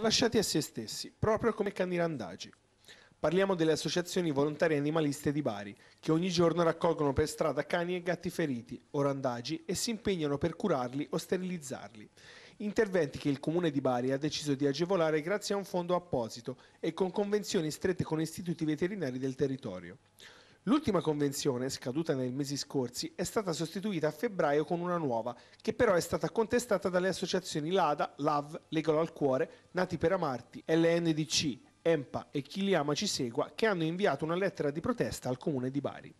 lasciati a se stessi, proprio come cani randagi. Parliamo delle associazioni volontarie animaliste di Bari, che ogni giorno raccolgono per strada cani e gatti feriti o randagi e si impegnano per curarli o sterilizzarli. Interventi che il comune di Bari ha deciso di agevolare grazie a un fondo apposito e con convenzioni strette con istituti veterinari del territorio. L'ultima convenzione, scaduta nei mesi scorsi, è stata sostituita a febbraio con una nuova, che però è stata contestata dalle associazioni LADA, LAV, Legalo al Cuore, Nati per Amarti, LNDC, EMPA e Chi li ama ci segua, che hanno inviato una lettera di protesta al comune di Bari.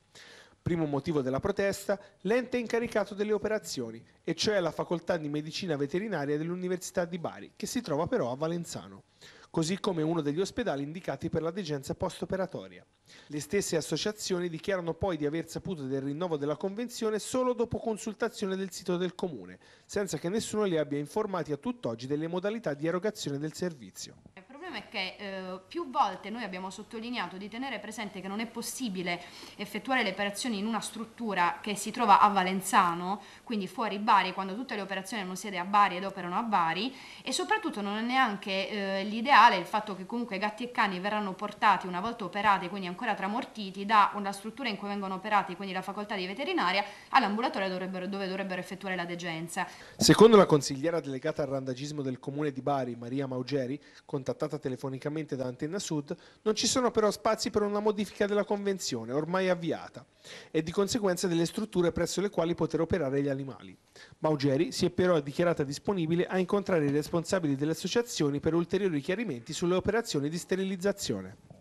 Primo motivo della protesta, l'ente incaricato delle operazioni, e cioè la facoltà di medicina veterinaria dell'Università di Bari, che si trova però a Valenzano così come uno degli ospedali indicati per la degenza post-operatoria. Le stesse associazioni dichiarano poi di aver saputo del rinnovo della convenzione solo dopo consultazione del sito del comune, senza che nessuno li abbia informati a tutt'oggi delle modalità di erogazione del servizio è che eh, più volte noi abbiamo sottolineato di tenere presente che non è possibile effettuare le operazioni in una struttura che si trova a Valenzano, quindi fuori Bari, quando tutte le operazioni hanno sede a Bari ed operano a Bari e soprattutto non è neanche eh, l'ideale il fatto che comunque gatti e cani verranno portati una volta operati, quindi ancora tramortiti, da una struttura in cui vengono operati, quindi la facoltà di veterinaria, all'ambulatorio dovrebbero, dove dovrebbero effettuare la degenza. Secondo la consigliera delegata al randagismo del comune di Bari, Maria Maugeri, contattata telefonicamente da Antenna Sud, non ci sono però spazi per una modifica della convenzione, ormai avviata, e di conseguenza delle strutture presso le quali poter operare gli animali. Maugeri si è però dichiarata disponibile a incontrare i responsabili delle associazioni per ulteriori chiarimenti sulle operazioni di sterilizzazione.